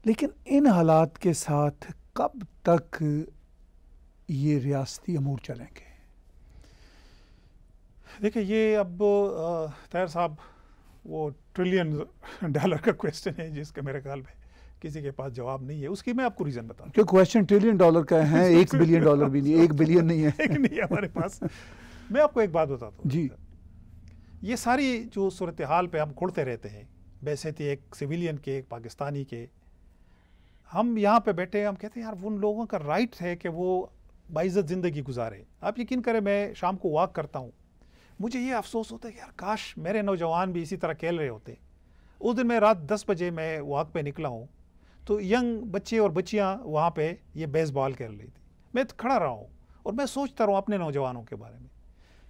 लेकिन इन हालात के साथ कब तक ये रियासती अमूर चलेंगे देखिए ये अब तैर साहब वो ट्रिलियन डॉलर का क्वेश्चन है जिसका मेरे ख्याल में किसी के पास जवाब नहीं है उसकी मैं आपको रीजन बताऊँ क्यों क्वेश्चन ट्रिलियन डॉलर का है एक बिलियन डॉलर भी नहीं एक बिलियन नहीं है एक नहीं है हमारे पास मैं आपको एक बात बताता हूँ जी ये सारी जो सूरत हाल पर हम खुड़ते रहते हैं बैसती तो एक सिविलियन के एक पाकिस्तानी के हम यहाँ पे बैठे हम कहते हैं यार उन लोगों का राइट है कि वो बाइज़त ज़िंदगी गुजारे आप यकीन करें मैं शाम को वॉक करता हूँ मुझे ये अफसोस होता है यार काश मेरे नौजवान भी इसी तरह खेल रहे होते उस दिन मैं रात दस बजे मैं वॉक पे निकला हूँ तो यंग बच्चे और बच्चियाँ वहाँ पे ये बेसबॉल खेल रही थी मैं तो खड़ा रहा हूँ और मैं सोचता रहा अपने नौजवानों के बारे में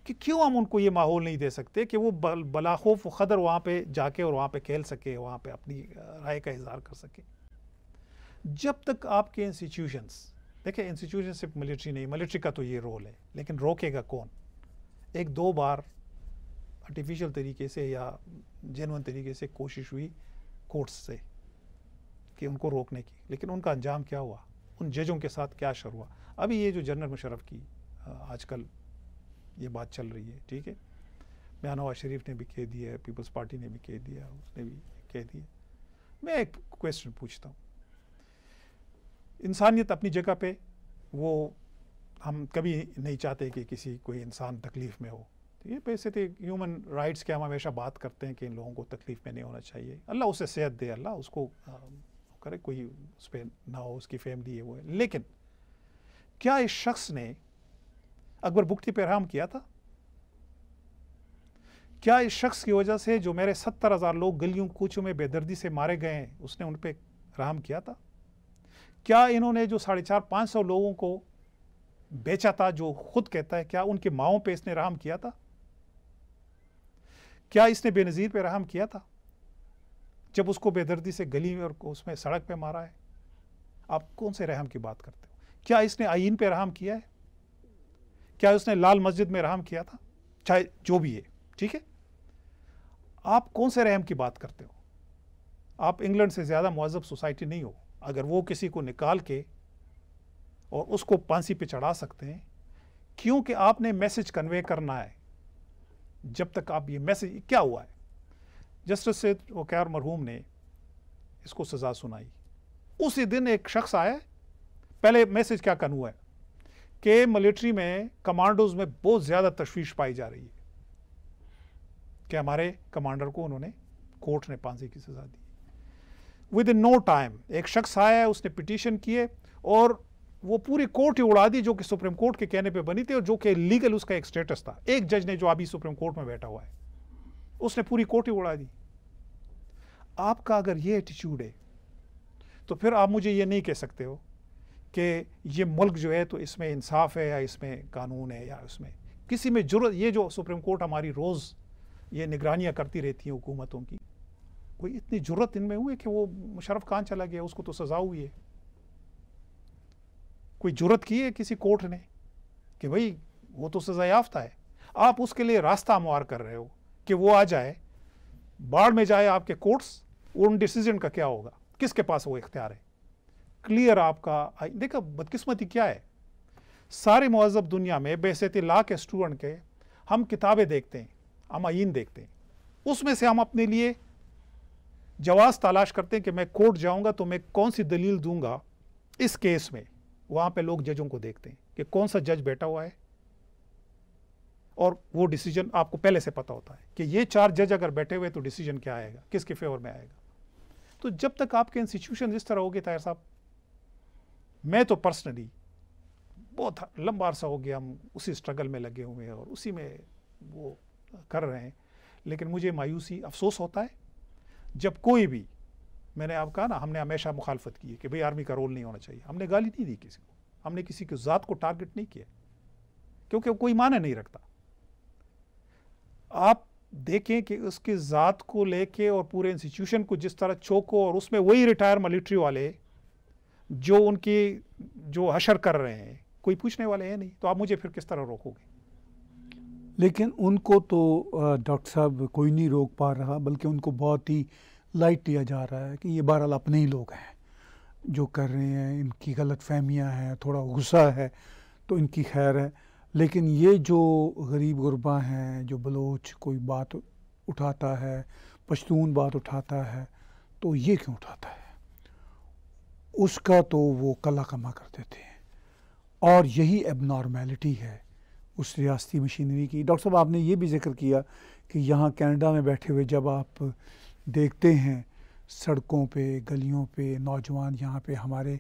कि क्यों हम उनको ये माहौल नहीं दे सकते कि वो बल, बलाखोफ खदर वहाँ पर जाके और वहाँ पर खेल सके वहाँ पर अपनी राय का इजहार कर सके जब तक आपके इंस्टीट्यूशंस देखिए इंस्टीट्यूशन सिर्फ मिलिट्री नहीं मिलिट्री का तो ये रोल है लेकिन रोकेगा कौन एक दो बार आर्टिफिशियल तरीके से या जेनवन तरीके से कोशिश हुई कोर्ट्स से कि उनको रोकने की लेकिन उनका अंजाम क्या हुआ उन जजों के साथ क्या शर हुआ अभी ये जो जनरल मुशरफ की आजकल ये बात चल रही है ठीक है मैं नवाज शरीफ ने भी कह दिया पीपल्स पार्टी ने भी कह दिया उसने भी कह दिया मैं एक क्वेश्चन पूछता हूँ इंसानियत अपनी जगह पे वो हम कभी नहीं चाहते कि किसी कोई इंसान तकलीफ़ में हो तो ये पैसे थे ह्यूमन राइट्स के हम हमेशा बात करते हैं कि इन लोगों को तकलीफ़ में नहीं होना चाहिए अल्लाह उसे सेहत दे अल्लाह उसको करे कोई उस पर ना हो उसकी फैमिली ये वो है लेकिन क्या इस शख्स ने अकबर बुख्ती पर हराम किया था क्या इस शख्स की वजह से जो मेरे सत्तर हज़ार लोग गलियों कूचों में बेदर्दी से मारे गए हैं उसने उन पर राम किया था क्या इन्होंने जो साढ़े चार पाँच सौ लोगों को बेचा था जो खुद कहता है क्या उनके माओं पे इसने रहम किया था क्या इसने बेनज़ीर पे रहम किया था जब उसको बेदर्दी से गली में और उसमें सड़क पे मारा है आप कौन से रहम की बात करते हो क्या इसने आइन पे रहम किया है क्या उसने लाल मस्जिद में रहम किया था चाहे जो भी है ठीक है आप कौन से रहम की बात करते हो आप इंग्लैंड से ज़्यादा महजब सोसाइटी नहीं हो अगर वो किसी को निकाल के और उसको पांसी पे चढ़ा सकते हैं क्योंकि आपने मैसेज कन्वे करना है जब तक आप ये मैसेज क्या हुआ है जस्टिस से वक़ार मरहूम ने इसको सज़ा सुनाई उसी दिन एक शख्स आया पहले मैसेज क्या कन हुआ है कि मिलिट्री में कमांडोज में बहुत ज़्यादा तशवीश पाई जा रही है कि हमारे कमांडर को उन्होंने कोर्ट ने पांसी की सज़ा दी विद इन नो टाइम एक शख्स आया उसने पिटीशन किए और वो पूरी कोर्ट ही उड़ा दी जो कि सुप्रीम कोर्ट के कहने पे बनी थी और जो कि लीगल उसका एक स्टेटस था एक जज ने जो अभी सुप्रीम कोर्ट में बैठा हुआ है उसने पूरी कोर्ट ही उड़ा दी आपका अगर ये एटीट्यूड है तो फिर आप मुझे ये नहीं कह सकते हो कि ये मुल्क जो है तो इसमें इंसाफ है या इसमें कानून है या उसमें किसी में जरूरत ये जो सुप्रीम कोर्ट हमारी रोज़ ये निगरानियाँ करती रहती हैं हुकूमतों की कोई इतनी जरूरत इनमें हुई कि वो मुशरफ खान चला गया उसको तो सज़ा हुई है कोई जरूरत की है किसी कोर्ट ने कि भाई वो तो सजा याफ्ता है आप उसके लिए रास्ता हमवार कर रहे हो कि वो आ जाए बाढ़ में जाए आपके कोर्ट्स उन डिसीजन का क्या होगा किसके पास वो इख्तियार है क्लियर आपका देखो बदकिस्मती क्या है सारे महजब दुनिया में बेसत ला के स्टूडेंट के हम किताबें देखते हैं हम आइन देखते हैं उसमें से हम अपने लिए जवाब तलाश करते हैं कि मैं कोर्ट जाऊंगा तो मैं कौन सी दलील दूंगा इस केस में वहाँ पे लोग जजों को देखते हैं कि कौन सा जज बैठा हुआ है और वो डिसीजन आपको पहले से पता होता है कि ये चार जज अगर बैठे हुए तो डिसीजन क्या आएगा किसके फेवर में आएगा तो जब तक आपके इंस्टीट्यूशन इस तरह हो गए तायर साहब मैं तो पर्सनली बहुत लंबा अरसा हो गया हम उसी स्ट्रगल में लगे हुए हैं और उसी में वो कर रहे हैं लेकिन मुझे मायूसी अफसोस होता है जब कोई भी मैंने आप कहा ना हमने हमेशा मुखालफत की है कि भाई आर्मी का रोल नहीं होना चाहिए हमने गाली नहीं दी किसी को हमने किसी की ज़ात को टारगेट नहीं किया क्योंकि वो कोई माने नहीं रखता आप देखें कि उसकी ज़ात को लेके और पूरे इंस्टीट्यूशन को जिस तरह चौको और उसमें वही रिटायर मिलिट्री वाले जो उनकी जो हशर कर रहे हैं कोई पूछने वाले हैं नहीं तो आप मुझे फिर किस तरह रोकोगे लेकिन उनको तो डॉक्टर साहब कोई नहीं रोक पा रहा बल्कि उनको बहुत ही लाइट लिया जा रहा है कि ये बहरहाल अपने ही लोग हैं जो कर रहे हैं इनकी गलत फहमियाँ हैं थोड़ा गुस्सा है तो इनकी खैर है लेकिन ये जो गरीब गुरबा हैं जो बलोच कोई बात उठाता है पश्तून बात उठाता है तो ये क्यों उठाता है उसका तो वो कला कमा कर देते हैं और यही एबनॉर्मेलिटी है उस रियासती मशीनरी की डॉक्टर साहब आपने ये भी जिक्र किया कि यहाँ कनाडा में बैठे हुए जब आप देखते हैं सड़कों पे गलियों पे नौजवान यहाँ पे हमारे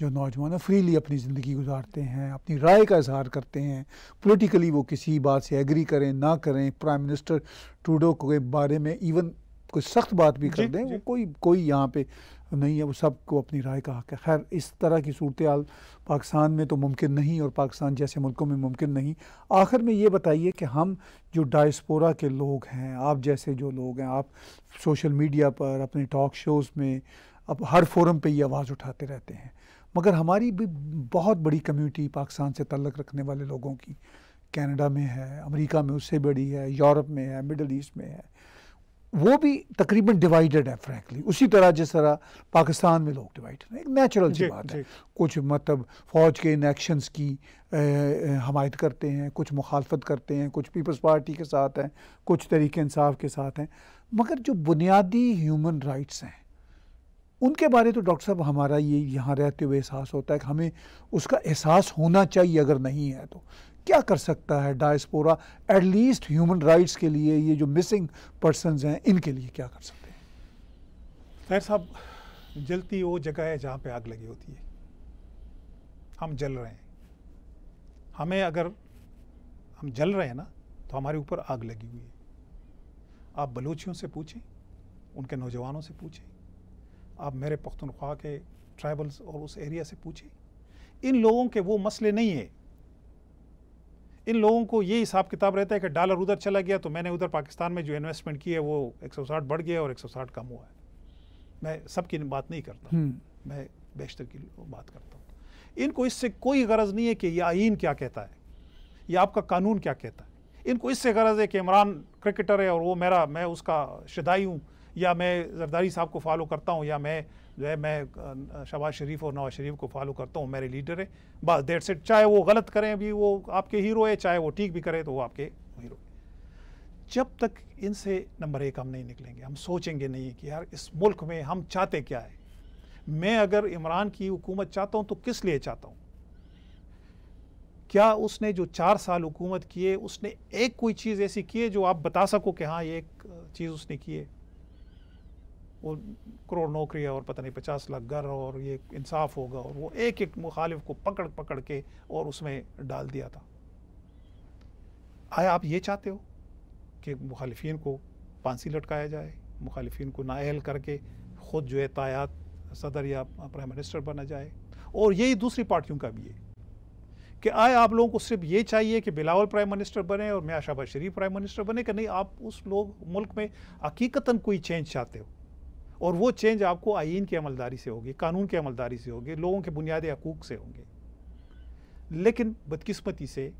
जो नौजवान हैं फ्रीली अपनी ज़िंदगी गुजारते हैं अपनी राय का इजहार करते हैं पॉलिटिकली वो किसी बात से एग्री करें ना करें प्राइम मिनिस्टर टूडो के बारे में इवन कोई सख्त बात भी कर दें वो कोई कोई यहाँ पे नहीं है वो सबको अपनी राय का हक है खैर इस तरह की सूरत पाकिस्तान में तो मुमकिन नहीं और पाकिस्तान जैसे मुल्कों में मुमकिन नहीं आखिर में ये बताइए कि हम जो डायस्पोरा के लोग हैं आप जैसे जो लोग हैं आप सोशल मीडिया पर अपने टॉक शोज़ में अब हर फोरम पे ये आवाज़ उठाते रहते हैं मगर हमारी भी बहुत बड़ी कम्युनिटी पाकिस्तान से तल्लक रखने वाले लोगों की कनाडा में है अमेरिका में उससे बड़ी है यूरोप में है मिडल ईस्ट में है वो भी तकरीबन डिवाइडेड है फ्रैंकली उसी तरह जिस तरह पाकिस्तान में लोग डिवाइड हैं एक नेचुरल सी बात है कुछ मतलब फ़ौज के इन एक्शंस की हमायत करते हैं कुछ मुखालफत करते हैं कुछ पीपल्स पार्टी के साथ हैं कुछ तरीके इंसाफ के साथ हैं मगर जो बुनियादी ह्यूमन राइट्स हैं उनके बारे तो डॉक्टर साहब हमारा ये यहाँ रहते हुए एहसास होता है कि हमें उसका एहसास होना चाहिए अगर नहीं है तो क्या कर सकता है डायस्पोरा एटलीस्ट ह्यूमन राइट्स के लिए ये जो मिसिंग पर्सन हैं इनके लिए क्या कर सकते हैं खैर साहब जलती वो जगह है जहाँ पे आग लगी होती है हम जल रहे हैं हमें अगर हम जल रहे हैं ना तो हमारे ऊपर आग लगी हुई है आप बलूचियों से पूछें उनके नौजवानों से पूछें आप मेरे पख्तनख्वा के ट्राइबल्स और उस एरिया से पूछें इन लोगों के वो मसले नहीं है इन लोगों को ये हिसाब किताब रहता है कि डॉलर उधर चला गया तो मैंने उधर पाकिस्तान में जो इन्वेस्टमेंट की है वो साठ बढ़ गया और साठ कम हुआ है मैं सबकी बात नहीं करता हम्म। मैं बेशतर की बात करता हूँ इनको इससे कोई गरज नहीं है कि यह आइन क्या कहता है या आपका कानून क्या कहता है इनको इससे गरज है कि इमरान क्रिकेटर है और वो मेरा मैं उसका शदाई हूँ या मैं जरदारी साहब को फॉलो करता हूँ या मैं जो है मैं शबाज शरीफ और नवाज शरीफ को फॉलो करता हूँ मेरे लीडर है बस डेट सेट चाहे वो गलत करें भी वो आपके हीरो है चाहे वो ठीक भी करें तो वो आपके हीरो जब तक इनसे नंबर एक हम नहीं निकलेंगे हम सोचेंगे नहीं कि यार इस मुल्क में हम चाहते क्या है मैं अगर इमरान की हुकूमत चाहता हूँ तो किस लिए चाहता हूँ क्या उसने जो चार साल हुकूमत किए उसने एक कोई चीज़ ऐसी की है जो आप बता सको कि हाँ ये एक चीज़ उसने की है वो करोड़ नौकरियाँ और पता नहीं पचास लाख घर और ये इंसाफ होगा और वो एक एक मुखालिफ को पकड़ पकड़ के और उसमें डाल दिया था आया आप ये चाहते हो कि मुखालफन को फांसी लटकाया जाए मुखालफन को नाअहल करके ख़ुद जो है तायात सदर या प्राइम मिनिस्टर बना जाए और यही दूसरी पार्टियों का भी है कि आए आप लोगों को सिर्फ ये चाहिए कि बिलावल प्राइम मिनिस्टर बने और मैं शहबाज शरीफ प्राइम मिनिस्टर बने कि नहीं आप उस लोग मुल्क में हकीकता कोई चेंज चाहते हो और वो चेंज आपको आइन की अमलदारी से होगी कानून की अमलदारी से होगी लोगों के बुनियादी हकूक़ से होंगे लेकिन बदकिस्मती से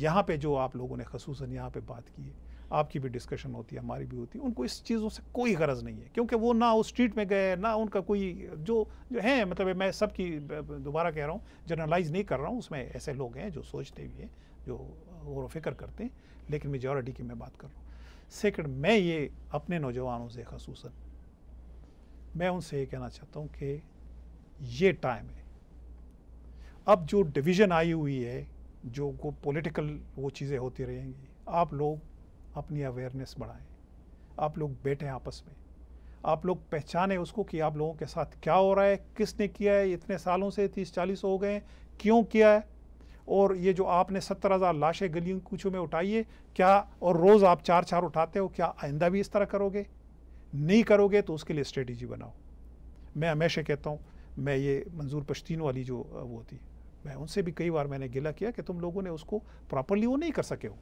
यहाँ पे जो आप लोगों ने खसूस यहाँ पे बात की है आपकी भी डिस्कशन होती है हमारी भी होती है उनको इस चीज़ों से कोई गरज नहीं है क्योंकि वो ना उस स्ट्रीट में गए ना उनका कोई जो जो हैं मतलब मैं सबकी दोबारा कह रहा हूँ जनरलाइज नहीं कर रहा हूँ उसमें ऐसे लोग हैं जो सोचते भी हैं जो गौर फिक्र करते हैं लेकिन मेजॉरिटी की मैं बात कर रहा हूँ सेकेंड मैं ये अपने नौजवानों से खसूस मैं उनसे ये कहना चाहता हूँ कि ये टाइम है अब जो डिवीज़न आई हुई है जो वो पॉलिटिकल वो चीज़ें होती रहेंगी आप लोग अपनी अवेयरनेस बढ़ाएं आप लोग बैठें आपस में आप लोग पहचाने उसको कि आप लोगों के साथ क्या हो रहा है किसने किया है इतने सालों से तीस चालीस हो गए क्यों किया है और ये जो आपने सत्तर हज़ार लाशें गलियों कुछों में उठाइए क्या और रोज़ आप चार चार उठाते हो क्या आइंदा भी इस तरह करोगे नहीं करोगे तो उसके लिए स्ट्रेटजी बनाओ मैं हमेशा कहता हूँ मैं ये मंजूर पश्तीन वाली जो वो थी मैं उनसे भी कई बार मैंने गिला किया कि तुम लोगों ने उसको प्रॉपरली वो नहीं कर सके हो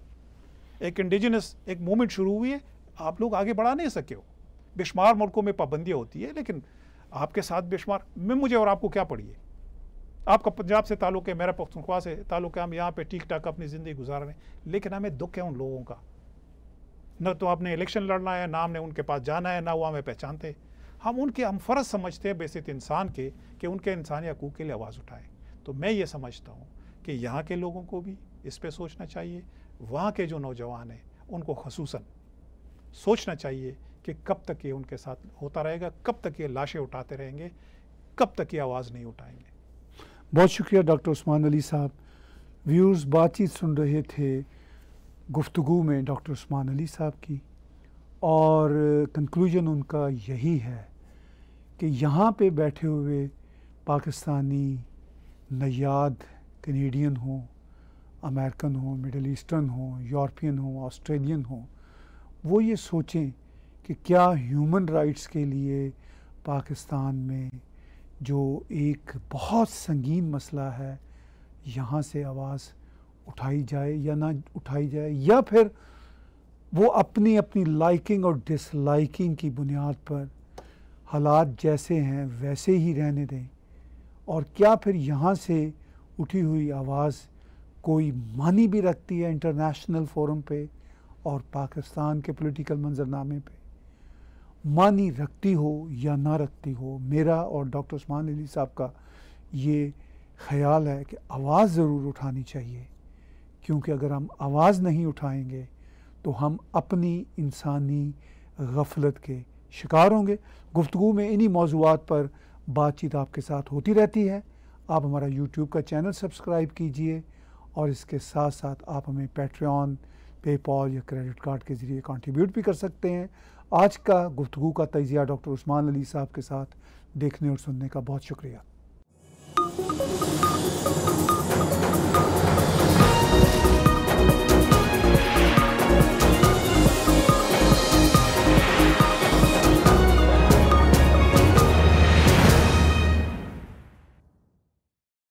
एक इंडिजिनस एक मूवमेंट शुरू हुई है आप लोग आगे बढ़ा नहीं सके हो बेशुमार मुल्कों में पाबंदियाँ होती है लेकिन आपके साथ बेशुमार मैं मुझे और आपको क्या पढ़िए आपका पंजाब से ताल्लुक है मेरा पख्तनख्वा से ताल्लुक है हम यहाँ पे ठीक ठाक अपनी ज़िंदगी गुजार रहे हैं लेकिन हमें दुख है उन लोगों का न तो आपने इलेक्शन लड़ना है ना हमने उनके पास जाना है ना वो हमें पहचानते हम उनके हम फ़र्ज़ समझते हैं बेसित इंसान के कि उनके इंसानी हकूक़ के लिए आवाज़ उठाएं तो मैं ये समझता हूँ कि यहाँ के लोगों को भी इस पर सोचना चाहिए वहाँ के जो नौजवान हैं उनको खसूस सोचना चाहिए कि कब तक ये उनके साथ होता रहेगा कब तक ये लाशें उठाते रहेंगे कब तक ये आवाज़ नहीं उठाएंगे बहुत शुक्रिया डॉक्टर उस्मान अली साहब व्यूर्स बातचीत सुन रहे थे गुफ्तु में डॉक्टर उस्मान अली साहब की और कंक्लूजन उनका यही है कि यहाँ पे बैठे हुए पाकिस्तानी नयाद कनेडियन हो अमेरिकन हों मिडल ईस्टर्न हों यूरोपियन हों ऑस्ट्रेलियन हों वो ये सोचें कि क्या ह्यूमन राइट्स के लिए पाकिस्तान में जो एक बहुत संगीन मसला है यहाँ से आवाज़ उठाई जाए या ना उठाई जाए या फिर वो अपनी अपनी लाइकिंग और डिसलाइकिंग की बुनियाद पर हालात जैसे हैं वैसे ही रहने दें और क्या फिर यहाँ से उठी हुई आवाज़ कोई मानी भी रखती है इंटरनेशनल फोरम पे और पाकिस्तान के पॉलिटिकल मंजरनामे पे मानी रखती हो या ना रखती हो मेरा और डॉक्टर उस्मान अली साहब का ये ख्याल है कि आवाज़ ज़रूर उठानी चाहिए क्योंकि अगर हम आवाज़ नहीं उठाएंगे तो हम अपनी इंसानी गफलत के शिकार होंगे गुफ्तु में इन्हीं मौजूद पर बातचीत आपके साथ होती रहती है आप हमारा यूट्यूब का चैनल सब्सक्राइब कीजिए और इसके साथ साथ आप हमें पेट्रियन पेपॉल या क्रेडिट कार्ड के ज़रिए कंट्रीब्यूट भी कर सकते हैं आज का गुफ्तु का तजिया डॉक्टर उस्मान अली साहब के साथ देखने और सुनने का बहुत शुक्रिया